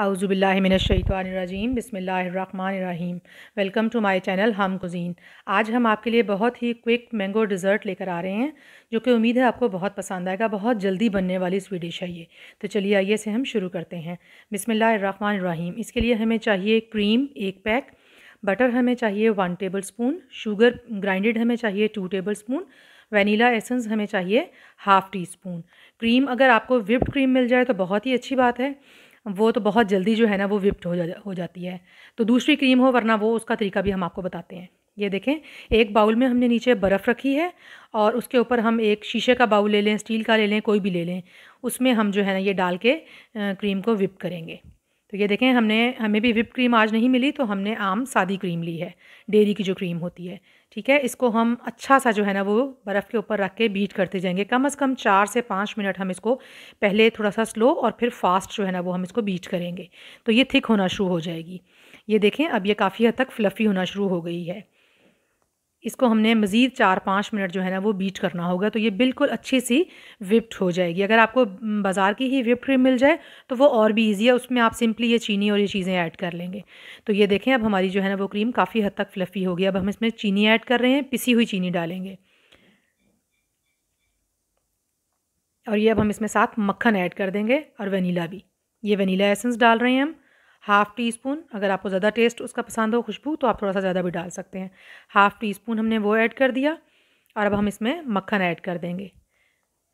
आउज़ुबिल्लिमिनशैतवानरजीम बिसमीम welcome to my channel हम cuisine आज हम आपके लिए बहुत ही क्विक मैंगो डिज़र्ट लेकर आ रहे हैं जो कि उम्मीद है आपको बहुत पसंद आएगा बहुत जल्दी बनने वाली स्वीट डिश है ये तो चलिए आइए से हम शुरू करते हैं बिसमीम इसके लिए हमें चाहिए क्रीम एक पैक बटर हमें चाहिए one tablespoon sugar grinded हमें चाहिए two tablespoon vanilla essence हमें चाहिए हाफ़ टी स्पून क्रीम अगर आपको विप्ड क्रीम मिल जाए तो बहुत ही अच्छी बात है वो तो बहुत जल्दी जो है ना वो विप्ट हो जा हो जाती है तो दूसरी क्रीम हो वरना वो उसका तरीका भी हम आपको बताते हैं ये देखें एक बाउल में हमने नीचे बर्फ़ रखी है और उसके ऊपर हम एक शीशे का बाउल ले लें स्टील का ले लें कोई भी ले लें उसमें हम जो है ना ये डाल के क्रीम को विप करेंगे तो ये देखें हमने हमें भी विप क्रीम आज नहीं मिली तो हमने आम सादी क्रीम ली है डेरी की जो क्रीम होती है ठीक है इसको हम अच्छा सा जो है ना वो बर्फ़ के ऊपर रख के बीट करते जाएंगे कम अज़ कम चार से पाँच मिनट हम इसको पहले थोड़ा सा स्लो और फिर फास्ट जो है ना वो हम इसको बीट करेंगे तो ये थिक होना शुरू हो जाएगी ये देखें अब ये काफ़ी हद तक फ्लफ़ी होना शुरू हो गई है इसको हमने मज़ीद चार पाँच मिनट जो है ना वो बीट करना होगा तो ये बिल्कुल अच्छी सी विप्ड हो जाएगी अगर आपको बाज़ार की ही विप्ड क्रीम मिल जाए तो वो और भी ईजी है उसमें आप सिंपली ये चीनी और ये चीज़ें ऐड कर लेंगे तो ये देखें अब हमारी जो है ना वो क्रीम काफ़ी हद तक फ्लफ़ी होगी अब हम इसमें चीनी ऐड कर रहे हैं पिसी हुई चीनी डालेंगे और ये अब हम इसमें साथ मक्खन ऐड कर देंगे और वनीला भी ये वनीला एसेंस डाल रहे हैं हम हाफ़ टी स्पून अगर आपको ज़्यादा टेस्ट उसका पसंद हो खुशबू तो आप थोड़ा सा ज़्यादा भी डाल सकते हैं हाफ़ टी स्पून हमने वो ऐड कर दिया और अब हम इसमें मक्खन ऐड कर देंगे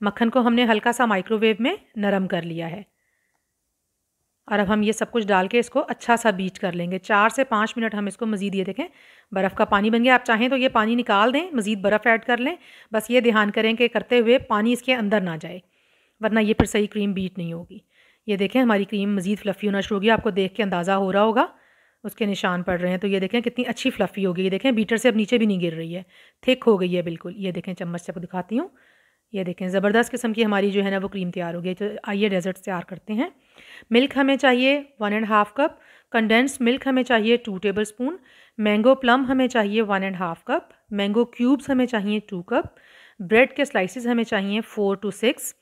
मक्खन को हमने हल्का सा माइक्रोवेव में नरम कर लिया है और अब हम ये सब कुछ डाल के इसको अच्छा सा बीट कर लेंगे चार से पाँच मिनट हम इसको मज़ीद ये देखें बर्फ़ का पानी बन गया आप चाहें तो ये पानी निकाल दें मज़ीद बर्फ़ ऐड कर लें बस ये ध्यान करें कि करते हुए पानी इसके अंदर ना जाए वरना ये फिर सही क्रीम बीट नहीं होगी ये देखें हमारी क्रीम मज़ीद फ्लफ़ी होना शुरू होगी आपको देख के अंदाज़ा हो रहा होगा उसके निशान पड़ रहे हैं तो ये देखें कितनी अच्छी फ्लफ़ी हो गई ये देखें बीटर से अब नीचे भी नहीं गिर रही है थिक हो गई है बिल्कुल ये देखें चम्मच से दिखाती हूँ ये देखें ज़बरदस्त किस्म की हमारी जो है ना वो क्रीम तैयार हो गई तो आइए डेजर्ट तैयार करते हैं मिल्क हमें चाहिए one and half cup condense milk हमें चाहिए two tablespoon mango plum हमें चाहिए one and half cup mango cubes हमें चाहिए टू कप ब्रेड के स्लाइसिस हमें चाहिए फ़ोर टू सिक्स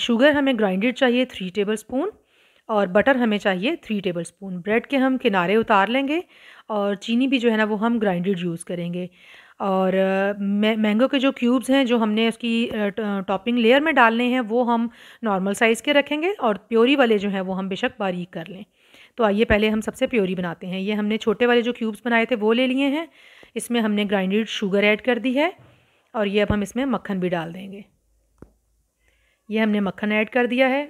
शुगर हमें ग्राइंडेड चाहिए थ्री टेबल स्पून और बटर हमें चाहिए थ्री टेबल स्पून ब्रेड के हम किनारे उतार लेंगे और चीनी भी जो है ना वो हम ग्राइंडेड यूज़ करेंगे और मैंगो के जो क्यूब्स हैं जो हमने उसकी टॉपिंग लेयर में डालने हैं वो हम नॉर्मल साइज़ के रखेंगे और प्योरी वाले जो हैं वो हम बेशक बारीक कर लें तो आइए पहले हम सबसे प्योरी बनाते हैं ये हमने छोटे वाले जो क्यूब्स बनाए थे वो ले लिए हैं इसमें हमने ग्राइंडेड शुगर ऐड कर दी है और ये अब हम इसमें मक्खन भी डाल देंगे ये हमने मक्खन ऐड कर दिया है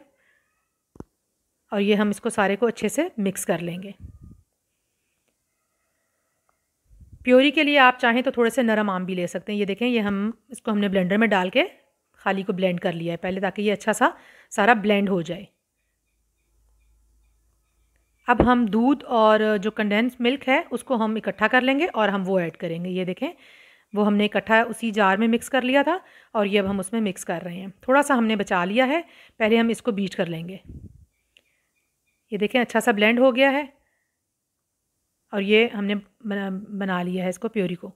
और ये हम इसको सारे को अच्छे से मिक्स कर लेंगे प्योरी के लिए आप चाहें तो थोड़े से नरम आम भी ले सकते हैं ये देखें ये हम इसको हमने ब्लेंडर में डाल के खाली को ब्लेंड कर लिया है पहले ताकि ये अच्छा सा सारा ब्लेंड हो जाए अब हम दूध और जो कंडेंस मिल्क है उसको हम इकट्ठा कर लेंगे और हम वो ऐड करेंगे ये देखें वो हमने इकट्ठा उसी जार में मिक्स कर लिया था और ये अब हम उसमें मिक्स कर रहे हैं थोड़ा सा हमने बचा लिया है पहले हम इसको बीट कर लेंगे ये देखें अच्छा सा ब्लेंड हो गया है और ये हमने बना, लिया है इसको प्योरी को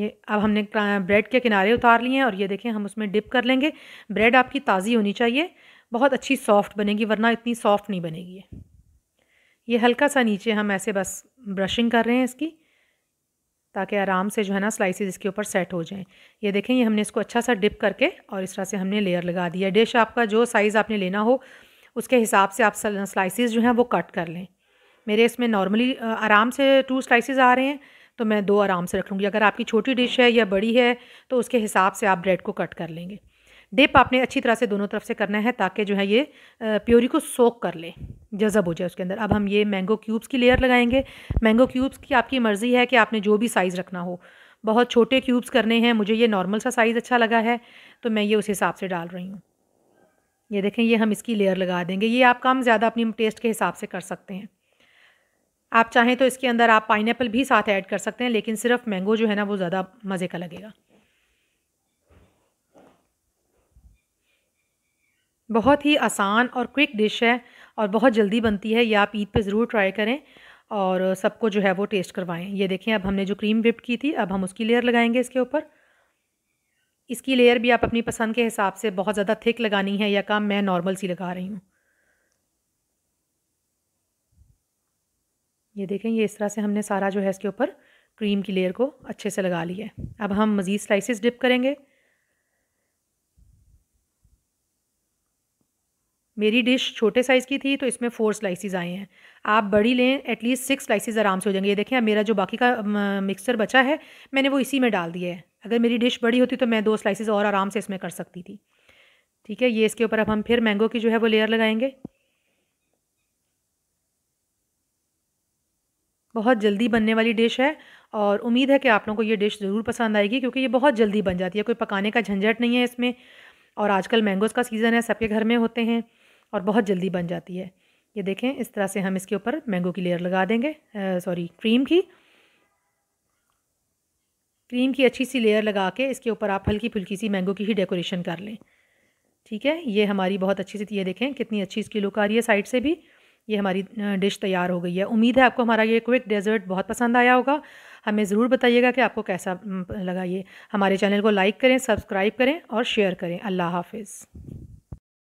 ये अब हमने ब्रेड के किनारे उतार लिए हैं और ये देखें हम उसमें डिप कर लेंगे ब्रेड आपकी ताज़ी होनी चाहिए बहुत अच्छी सॉफ्ट बनेगी वरना इतनी सॉफ्ट नहीं बनेगी ये हल्का सा नीचे हम ऐसे बस ब्रशिंग कर रहे हैं इसकी ताकि आराम से जो है ना स्लाइसेस इसके ऊपर सेट हो जाएं ये देखें ये हमने इसको अच्छा सा डिप करके और इस तरह से हमने लेयर लगा दिया डिश आपका जो साइज़ आपने लेना हो उसके हिसाब से आप स्लाइसेस जो हैं वो कट कर लें मेरे इसमें नॉर्मली आराम से टू स्लाइसेस आ रहे हैं तो मैं दो आराम से रख लूँगी अगर आपकी छोटी डिश है या बड़ी है तो उसके हिसाब से आप ब्रेड को कट कर लेंगे डिप आपने अच्छी तरह से दोनों तरफ से करना है ताकि जो है ये प्योरी को सोख कर ले जज़ब हो जाए उसके अंदर अब हम ये मैंगो क्यूब्स की लेयर लगाएंगे मैंगो क्यूब्स की आपकी मर्ज़ी है कि आपने जो भी साइज़ रखना हो बहुत छोटे क्यूब्स करने हैं मुझे ये नॉर्मल सा साइज़ अच्छा लगा है तो मैं ये उस हिसाब से डाल रही हूँ ये देखें ये हम इसकी लेयर लगा देंगे ये आप काम ज़्यादा अपनी टेस्ट के हिसाब से कर सकते हैं आप चाहें तो इसके अंदर आप पाइनएप्पल भी साथ ऐड कर सकते हैं लेकिन सिर्फ मैंगो जो है ना वो ज़्यादा मज़े का लगेगा बहुत ही आसान और क्विक डिश है और बहुत जल्दी बनती है ये आप ईद पे ज़रूर ट्राई करें और सबको जो है वो टेस्ट करवाएं ये देखें अब हमने जो क्रीम विप की थी अब हम उसकी लेयर लगाएंगे इसके ऊपर इसकी लेयर भी आप अपनी पसंद के हिसाब से बहुत ज़्यादा थिक लगानी है या कम मैं नॉर्मल सी लगा रही हूँ ये देखें ये इस तरह से हमने सारा जो है इसके ऊपर क्रीम की लेयर को अच्छे से लगा लिया है अब हम मज़ीद स्लाइसिस डिप करेंगे मेरी डिश छोटे साइज़ की थी तो इसमें फोर स्लाइसिस आए हैं आप बड़ी लें एटलीस्ट सिक्स स्लाइसिस आराम से हो जाएंगे ये देखें अब मेरा जो बाकी का मिक्सचर बचा है मैंने वो इसी में डाल दिया है अगर मेरी डिश बड़ी होती तो मैं दो स्लाइसिस और आराम से इसमें कर सकती थी ठीक है ये इसके ऊपर अब हम फिर मैंगो की जो है वो लेयर लगाएंगे बहुत जल्दी बनने वाली डिश है और उम्मीद है कि आप लोगों को ये डिश ज़रूर पसंद आएगी क्योंकि ये बहुत जल्दी बन जाती है कोई पकाने का झंझट नहीं है इसमें और आजकल मैंगोज़ का सीज़न है सबके घर में होते हैं और बहुत जल्दी बन जाती है ये देखें इस तरह से हम इसके ऊपर मैंगो की लेयर लगा देंगे सॉरी क्रीम की क्रीम की अच्छी सी लेयर लगा के इसके ऊपर आप हल्की फुल्की सी मैंगो की ही डेकोरेशन कर लें ठीक है ये हमारी बहुत अच्छी सी ये देखें कितनी अच्छी इसकी लुक आ रही है साइड से भी ये हमारी डिश तैयार हो गई है उम्मीद है आपको हमारा ये क्विक डेजर्ट बहुत पसंद आया होगा हमें ज़रूर बताइएगा कि आपको कैसा लगा ये हमारे चैनल को लाइक करें सब्सक्राइब करें और शेयर करें अल्लाह हाफिज़